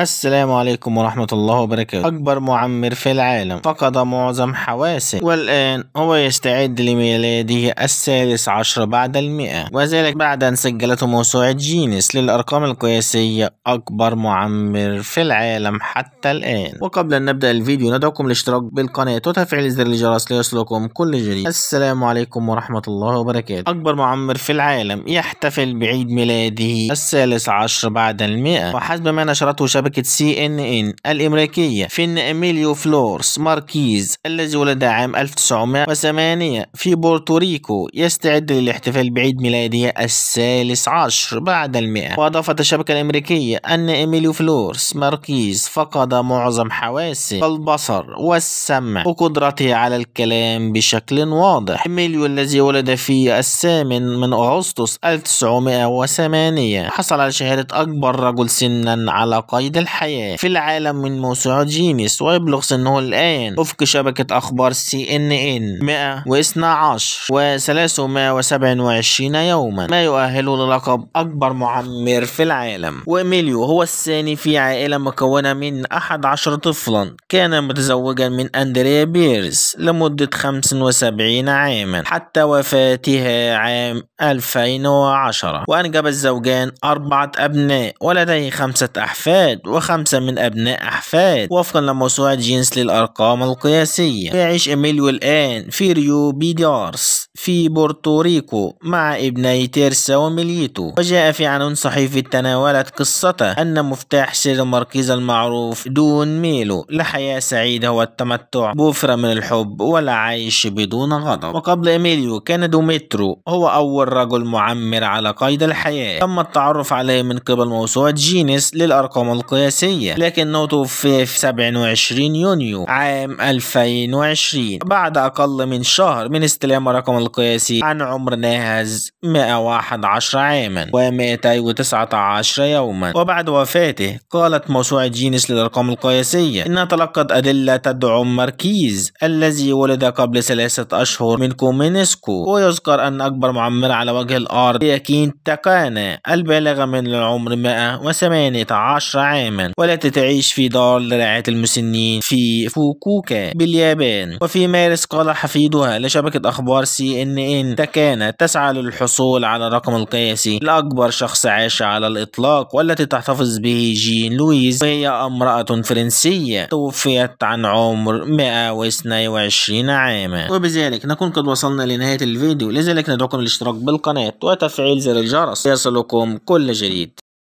السلام عليكم ورحمة الله وبركاته أكبر معمر في العالم فقد معظم حواسه والآن هو يستعد لميلاده السادس عشر بعد المئة وذلك بعد أن سجلته موسوعة جينيس للأرقام القياسية أكبر معمر في العالم حتى الآن وقبل أن نبدأ الفيديو ندعوكم الاشتراك بالقناة وتفعيل زر الجرس ليصلكم كل جديد السلام عليكم ورحمة الله وبركاته أكبر معمر في العالم يحتفل بعيد ميلاده الثالث عشر بعد المئة وحسب ما نشرته شبكة شبكة سي ان ان الامريكية فين اميليو فلورس ماركيز الذي ولد عام 1908 في بورتوريكو يستعد للاحتفال بعيد ميلاده الثالث عشر بعد المئة واضافت الشبكة الامريكية ان اميليو فلورس ماركيز فقد معظم حواسه كالبصر والسمع وقدرته على الكلام بشكل واضح اميليو الذي ولد في الثامن من اغسطس 1908 حصل على شهادة اكبر رجل سنا على قيد الحياة في العالم من موسوعة جينيس ويبلغ سنه الآن وفق شبكة أخبار سي إن إن 112 و 327 يوما ما يؤهله للقب أكبر معمر في العالم وإميليو هو الثاني في عائلة مكونة من 11 طفلا كان متزوجا من أندريا بيرز لمدة 75 عاما حتى وفاتها عام 2010 وأنجب الزوجان أربعة أبناء ولديه خمسة أحفاد أولاد وخمسة من أبناء أحفاد وفقا لموسوعة جينس للأرقام القياسية يعيش إيميليو الآن في ريو بيدارس في بورتوريكو مع ابني تيرسا وميليتو وجاء في عنوان صحيفة تناولت قصته أن مفتاح سر مركز المعروف دون ميلو لحياة سعيدة والتمتع بوفرة من الحب والعيش بدون غضب وقبل إميليو كان دوميترو هو أول رجل معمر على قيد الحياة تم التعرف عليه من قبل موسوعة جينيس للأرقام القياسية لكنه توفي في 27 يونيو عام 2020 بعد أقل من شهر من استلام رقم القياسي عن عمر ناهز 111 عاما و219 يوما وبعد وفاته قالت موسوعة جينيس للأرقام القياسية إنها تلقت أدلة تدعم ماركيز الذي ولد قبل ثلاثة أشهر من كومينسكو ويذكر أن أكبر معمرة على وجه الأرض هي كين تاكانا البالغة من العمر 118 عاما والتي تعيش في دار لرعاية المسنين في فوكوكا باليابان وفي مارس قال حفيدها لشبكة أخبار سي إن إن كانت تسعى للحصول على الرقم القياسي لأكبر شخص عاش على الإطلاق والتي تحتفظ به جين لويز وهي امرأة فرنسية توفيت عن عمر 122 عاما وبذلك نكون قد وصلنا لنهاية الفيديو لذلك ندعوكم للاشتراك بالقناة وتفعيل زر الجرس ليصلكم كل جديد